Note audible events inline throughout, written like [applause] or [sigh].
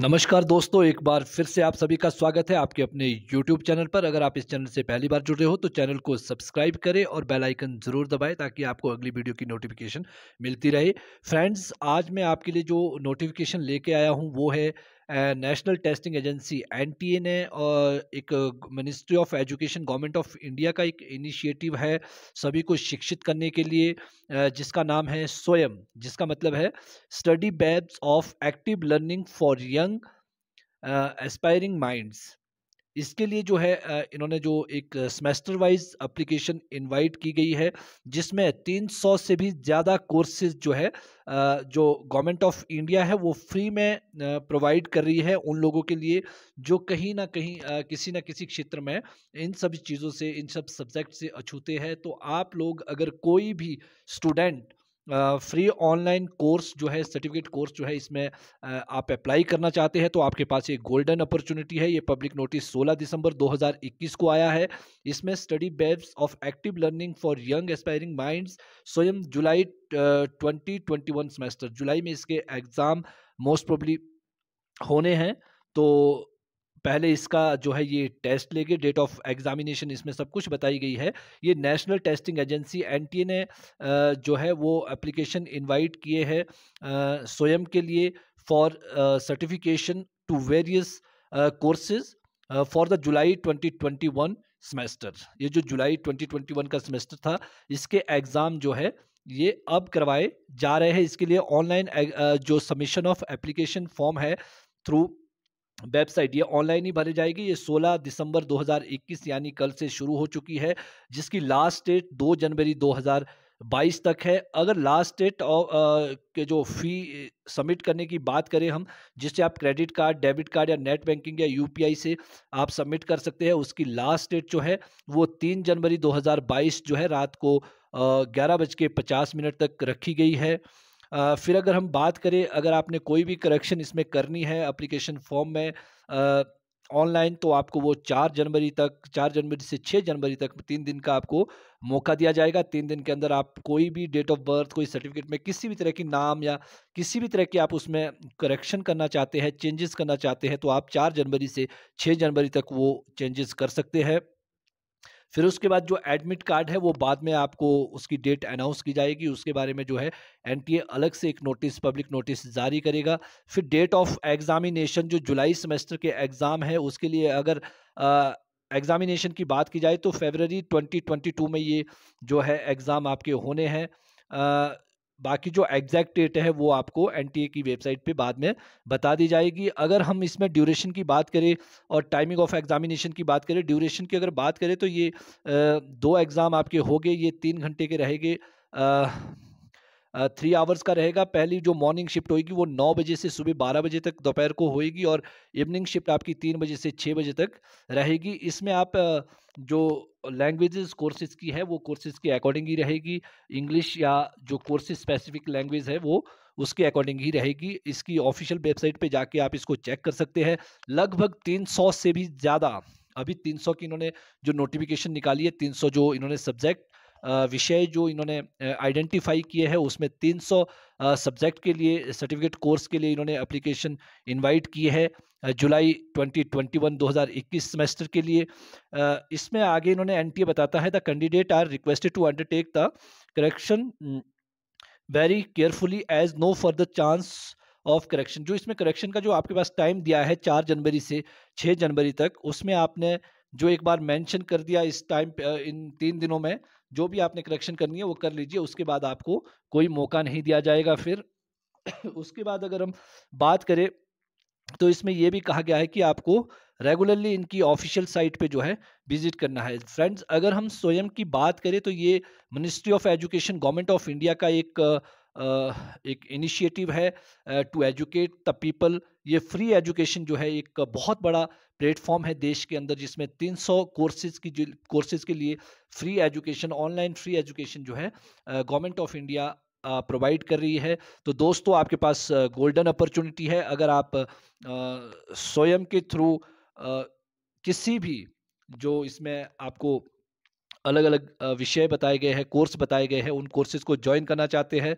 नमस्कार दोस्तों एक बार फिर से आप सभी का स्वागत है आपके अपने YouTube चैनल पर अगर आप इस चैनल से पहली बार जुड़े हो तो चैनल को सब्सक्राइब करें और बेल आइकन ज़रूर दबाएं ताकि आपको अगली वीडियो की नोटिफिकेशन मिलती रहे फ्रेंड्स आज मैं आपके लिए जो नोटिफिकेशन लेके आया हूं वो है नेशनल टेस्टिंग एजेंसी एन ने और एक ministry of education government of India का एक इनिशिएटिव है सभी को शिक्षित करने के लिए uh, जिसका नाम है स्वयं जिसका मतलब है study webs of active learning for young aspiring minds इसके लिए जो है इन्होंने जो एक सेमेस्टर वाइज अप्लीकेशन इनवाइट की गई है जिसमें 300 से भी ज़्यादा कोर्सेज जो है जो गवर्नमेंट ऑफ इंडिया है वो फ्री में प्रोवाइड कर रही है उन लोगों के लिए जो कहीं ना कहीं किसी ना किसी क्षेत्र में इन सभी चीज़ों से इन सब सब्जेक्ट से अछूते हैं तो आप लोग अगर कोई भी स्टूडेंट फ्री ऑनलाइन कोर्स जो है सर्टिफिकेट कोर्स जो है इसमें आप अप्लाई करना चाहते हैं तो आपके पास ये गोल्डन अपॉर्चुनिटी है ये पब्लिक नोटिस 16 दिसंबर 2021 को आया है इसमें study webs of active learning for young aspiring minds Swayam July twenty twenty one semester जुलाई में इसके एग्ज़ाम मोस्ट प्रॉब्ली होने हैं तो पहले इसका जो है ये टेस्ट लेंगे डेट ऑफ एग्जामिनेशन इसमें सब कुछ बताई गई है ये नेशनल टेस्टिंग एजेंसी एनटीए ने जो है वो एप्लीकेशन इनवाइट किए हैं स्वयं के लिए for certification to various courses for the July 2021 semester ये जो जुलाई 2021 का सेमेस्टर था इसके एग्ज़ाम जो है ये अब करवाए जा रहे हैं इसके लिए ऑनलाइन जो सबमिशन ऑफ एप्लीकेशन फॉर्म है थ्रू वेबसाइट ये ऑनलाइन ही भरी जाएगी ये 16 दिसंबर 2021 यानी कल से शुरू हो चुकी है जिसकी लास्ट डेट 2 जनवरी 2022 तक है अगर लास्ट डेट के जो फी सबमिट करने की बात करें हम जिससे आप क्रेडिट कार्ड डेबिट कार्ड या नेट बैंकिंग या यूपीआई से आप सबमिट कर सकते हैं उसकी लास्ट डेट जो है वो तीन जनवरी दो जो है रात को ग्यारह बज के पचास मिनट तक रखी गई है फिर अगर हम बात करें अगर आपने कोई भी करेक्शन इसमें करनी है अप्लीकेशन फॉर्म में ऑनलाइन तो आपको वो चार जनवरी तक चार जनवरी से छः जनवरी तक तीन दिन का आपको मौका दिया जाएगा तीन दिन के अंदर आप कोई भी डेट ऑफ बर्थ कोई सर्टिफिकेट में किसी भी तरह की नाम या किसी भी तरह की आप उसमें करेक्शन करना चाहते हैं चेंजेस करना चाहते हैं तो आप चार जनवरी से छः जनवरी तक वो चेंजेस कर सकते हैं फिर उसके बाद जो एडमिट कार्ड है वो बाद में आपको उसकी डेट अनाउंस की जाएगी उसके बारे में जो है एनटीए अलग से एक नोटिस पब्लिक नोटिस जारी करेगा फिर डेट ऑफ एग्जामिनेशन जो जुलाई सेमेस्टर के एग्ज़ाम है उसके लिए अगर एग्ज़ामिनेशन की बात की जाए तो फेबररी ट्वेंटी में ये जो है एग्ज़ाम आपके होने हैं बाकी जो एग्जैक्ट डेट है वो आपको एन की वेबसाइट पे बाद में बता दी जाएगी अगर हम इसमें ड्यूरेशन की बात करें और टाइमिंग ऑफ एग्जामिनेशन की बात करें ड्यूरेशन की अगर बात करें तो ये दो एग्ज़ाम आपके हो गए ये तीन घंटे के रहेंगे थ्री आवर्स का रहेगा पहली जो मॉर्निंग शिफ्ट होगी वो नौ बजे से सुबह बारह बजे तक दोपहर को होएगी और इवनिंग शिफ्ट आपकी तीन बजे से छः बजे तक रहेगी इसमें आप जो लैंग्वेजेस कोर्सेज की है वो कोर्सेज के अकॉर्डिंग ही रहेगी इंग्लिश या जो कोर्सेज स्पेसिफिक लैंग्वेज है वो उसके अकॉर्डिंग ही रहेगी इसकी ऑफिशियल वेबसाइट पे जाके आप इसको चेक कर सकते हैं लगभग 300 से भी ज़्यादा अभी 300 की इन्होंने जो नोटिफिकेशन निकाली है 300 जो इन्होंने सब्जेक्ट विषय जो इन्होंने आइडेंटिफाई किए हैं उसमें 300 सब्जेक्ट के लिए सर्टिफिकेट कोर्स के लिए इन्होंने एप्लीकेशन इनवाइट की है जुलाई 2021 2021 सेमेस्टर के लिए इसमें आगे इन्होंने एनटीए बताता है the candidate are requested to undertake the correction very carefully as no for the chance of correction जो इसमें करेक्शन का जो आपके पास टाइम दिया है चार जनवरी से छः जनवरी तक उसमें आपने जो एक बार मेंशन कर दिया इस टाइम इन तीन दिनों में जो भी आपने करेक्शन करनी है वो कर लीजिए उसके बाद आपको कोई मौका नहीं दिया जाएगा फिर [coughs] उसके बाद अगर हम बात करें तो इसमें यह भी कहा गया है कि आपको रेगुलरली इनकी ऑफिशियल साइट पे जो है विजिट करना है फ्रेंड्स अगर हम स्वयं की बात करें तो ये ministry of education government of India का एक एक इनिशिएटिव है टू एजुकेट द पीपल ये फ्री एजुकेशन जो है एक बहुत बड़ा प्लेटफॉर्म है देश के अंदर जिसमें 300 कोर्सेज की जो कोर्सेज के लिए free education online free education जो है गवर्नमेंट ऑफ इंडिया प्रोवाइड कर रही है तो दोस्तों आपके पास गोल्डन अपॉर्चुनिटी है अगर आप स्वयं के थ्रू किसी भी जो इसमें आपको अलग अलग विषय बताए गए हैं कोर्स बताए गए हैं उन कोर्सेज को ज्वाइन करना चाहते हैं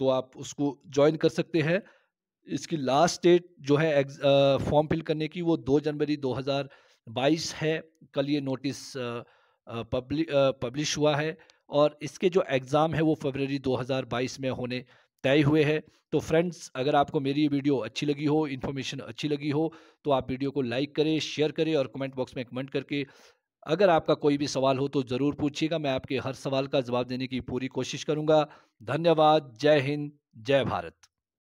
तो आप उसको ज्वाइन कर सकते हैं इसकी लास्ट डेट जो है फॉर्म फिल करने की वो दो जनवरी 2022 है कल ये नोटिस पब्लिश हुआ है और इसके जो एग्ज़ाम है वो फरवरी 2022 में होने तय हुए हैं तो फ्रेंड्स अगर आपको मेरी ये वीडियो अच्छी लगी हो इन्फॉर्मेशन अच्छी लगी हो तो आप वीडियो को लाइक करें शेयर करें और कमेंट बॉक्स में कमेंट करके अगर आपका कोई भी सवाल हो तो ज़रूर पूछिएगा मैं आपके हर सवाल का जवाब देने की पूरी कोशिश करूंगा धन्यवाद जय हिंद जय भारत